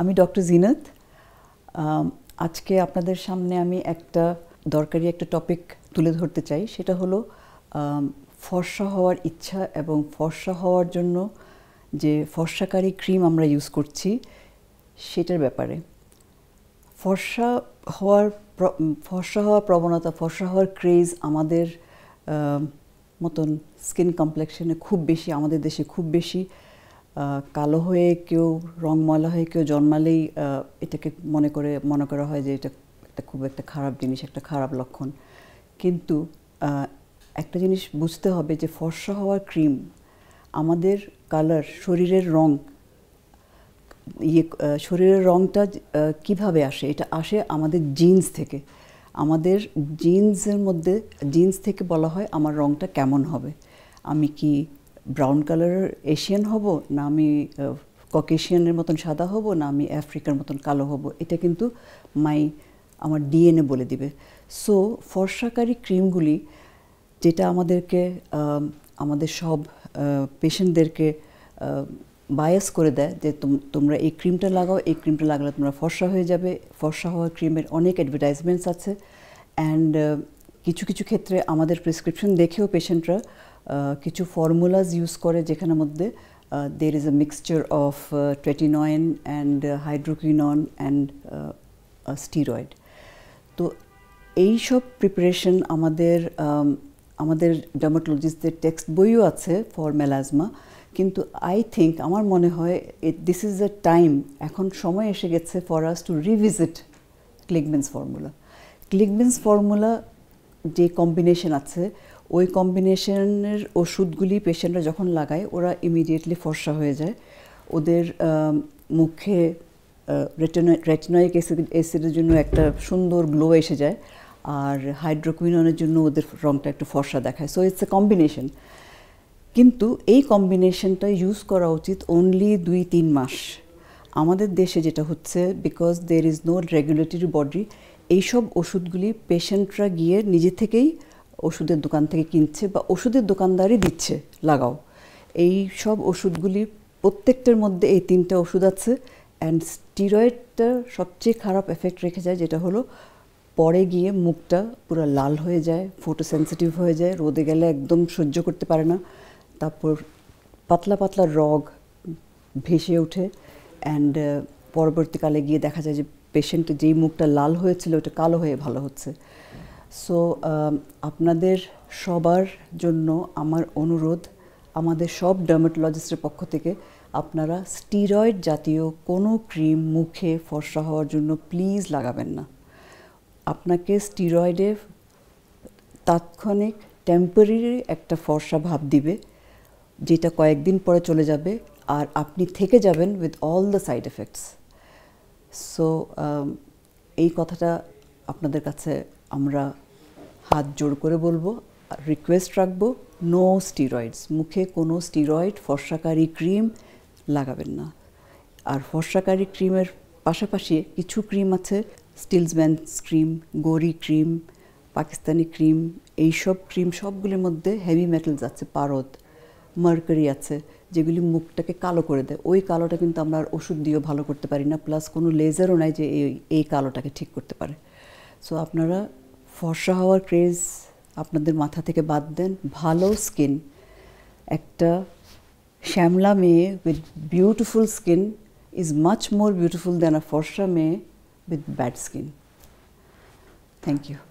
আমি ডক্টর জিনাত আজকে আপনাদের সামনে আমি একটা দরকারি একটা টপিক তুলে ধরতে চাই সেটা হলো ফর্সা হওয়ার ইচ্ছা এবং ফর্সা হওয়ার জন্য যে ফর্সাকারী ক্রিম আমরা ইউজ করছি সেটার ব্যাপারে ফর্সা হওয়ার ফর্সা হওয়ার প্রবণতা ফর্সা হওয়ার ক্রেজ আমাদের মতন স্কিন কমপ্লেকশনে খুব বেশি আমাদের দেশে খুব বেশি কালো হয়ে কেউ রং ময়লা হয়ে কেউ জন্মালেই এটাকে মনে করে মনে করা হয় যে এটা একটা খুব একটা খারাপ জিনিস একটা খারাপ লক্ষণ কিন্তু একটা জিনিস বুঝতে হবে যে ফর্সা হওয়ার ক্রিম আমাদের কালার শরীরের রং ইয়ে শরীরের রংটা কিভাবে আসে এটা আসে আমাদের জিন্স থেকে আমাদের জিন্সের মধ্যে জিন্স থেকে বলা হয় আমার রংটা কেমন হবে আমি কি ব্রাউন কালারের এশিয়ান হব না আমি ককেশিয়ানের মতন সাদা হব না আমি আফ্রিকার মতন কালো হব এটা কিন্তু মাই আমার ডিএনএ বলে দিবে সো ফর্সাকারী ক্রিমগুলি যেটা আমাদেরকে আমাদের সব পেশেন্টদেরকে বায়াস করে দেয় যে তোমরা এই ক্রিমটা লাগাও এই ক্রিমটা লাগালে তোমরা ফর্সা হয়ে যাবে ফর্সা হওয়া ক্রিমের অনেক অ্যাডভার্টাইজমেন্টস আছে অ্যান্ড কিছু কিছু ক্ষেত্রে আমাদের প্রেসক্রিপশন দেখেও পেশেন্টরা কিছু ফর্মুলাস ইউজ করে যেখানের মধ্যে there is a mixture of tretinoin and hydroquinone and steroid তো এই সব প্রিপারেশন আমাদের আমাদের ডার্মাটোলজিস্টদের টেক্সট বইও আছে ফর মেলাজমা কিন্তু আই থিঙ্ক আমার মনে হয় দিস ইজ দ্য টাইম এখন সময় এসে গেছে for us to revisit Kligman's formula Kligman's formula যে কম্বিনেশন আছে ওই কম্বিনেশনের ওষুধগুলি পেশেন্টরা যখন লাগায় ওরা ইমিডিয়েটলি ফর্সা হয়ে যায় ওদের মুখে রেটিনয়েক অ্যাসিডের জন্য একটা সুন্দর গ্লো এসে যায় আর হাইড্রোকুইনের জন্য ওদের রঙটা একটু ফর্সা দেখায় সো ইটস এ কম্বিনেশন কিন্তু এই কম্বিনেশনটা ইউজ করা উচিত অনলি দুই তিন মাস আমাদের দেশে যেটা হচ্ছে because there is no regulatory body এইসব ওষুধগুলি পেশেন্টরা গিয়ে নিজে থেকেই ওষুধের দোকান থেকে কিনছে বা ওষুধের দোকানদারই দিচ্ছে লাগাও এই সব ওষুধগুলি প্রত্যেকটার মধ্যে এই তিনটা ওষুধ আছে অ্যান্ড স্টিরয়েডটা সবচেয়ে খারাপ এফেক্ট রেখে যায় যেটা হলো পরে গিয়ে মুখটা পুরো লাল হয়ে যায় ফোটো সেন্সিটিভ হয়ে যায় রোদে গেলে একদম সহ্য করতে পারে না তারপর পাতলা পাতলা রগ ভেসে ওঠে অ্যান্ড পরবর্তীকালে গিয়ে দেখা যায় যে পেশেন্টের যেই মুখটা লাল হয়েছিল ওটা কালো হয়ে ভালো হচ্ছে সো um, আপনাদের সবার জন্য আমার অনুরোধ আমাদের সব ডার্মাটোলজিস্টের পক্ষ থেকে আপনারা স্টিরয়েড জাতীয় কোনো ক্রিম মুখে ফর্সা হওয়ার জন্য প্লিজ লাগাবেন না আপনাকে স্টিরয়েডে তাৎক্ষণিক টেম্পোরারি একটা ফর্সা ভাব দিবে যেটা কয়েকদিন পরে চলে যাবে আর আপনি থেকে যাবেন with all the side effects so এই কথাটা আপনাদের কাছে আমরা হাত জোর করে বলবো রিকোয়েস্ট রাখবো নো স্টিরয়েডস মুখে কোনো স্টিরয়েড ফর্সাকারী ক্রিম লাগাবেন না আর ফর্সাকারী ক্রিমের পাশাপাশি কিছু ক্রিম আছে Stillman's cream Goree cream Pakistani cream এই সব ক্রিম সবগুলির মধ্যে হেভি মেটালস আছে পারদ মার্কারি আছে যেগুলি মুখটাকে কালো করে দেয় ওই কালোটা কিন্তু আমরা আর ওষুধ দিয়েও ভালো করতে পারি না প্লাস কোনো লেজারও নাই যে এই এই কালোটাকে ঠিক করতে পারে সো আপনারা ফর্সা হওয়ার ক্রেজ আপনাদের মাথা থেকে বাদ দেন ভালো স্কিন একটা শ্যামলা মেয়ে with beautiful skin is much more beautiful than a ফর্সা মেয়ে with bad skin thank you